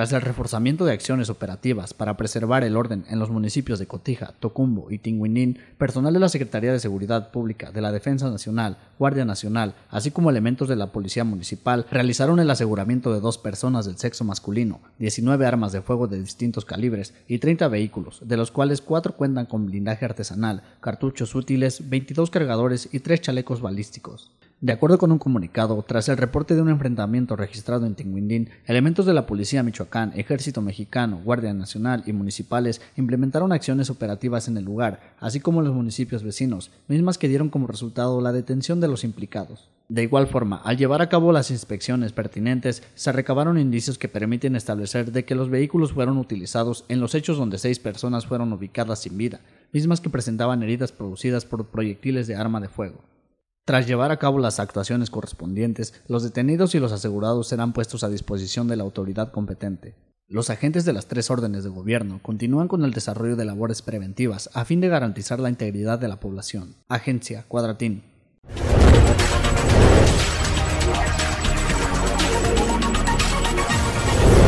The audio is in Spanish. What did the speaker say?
Tras el reforzamiento de acciones operativas para preservar el orden en los municipios de Cotija, Tocumbo y Tinguinín, personal de la Secretaría de Seguridad Pública, de la Defensa Nacional, Guardia Nacional, así como elementos de la Policía Municipal, realizaron el aseguramiento de dos personas del sexo masculino, 19 armas de fuego de distintos calibres y 30 vehículos, de los cuales cuatro cuentan con blindaje artesanal, cartuchos útiles, 22 cargadores y tres chalecos balísticos. De acuerdo con un comunicado, tras el reporte de un enfrentamiento registrado en Tinguindín, elementos de la Policía Michoacán, Ejército Mexicano, Guardia Nacional y municipales implementaron acciones operativas en el lugar, así como en los municipios vecinos, mismas que dieron como resultado la detención de los implicados. De igual forma, al llevar a cabo las inspecciones pertinentes, se recabaron indicios que permiten establecer de que los vehículos fueron utilizados en los hechos donde seis personas fueron ubicadas sin vida, mismas que presentaban heridas producidas por proyectiles de arma de fuego. Tras llevar a cabo las actuaciones correspondientes, los detenidos y los asegurados serán puestos a disposición de la autoridad competente. Los agentes de las tres órdenes de gobierno continúan con el desarrollo de labores preventivas a fin de garantizar la integridad de la población. Agencia Cuadratín.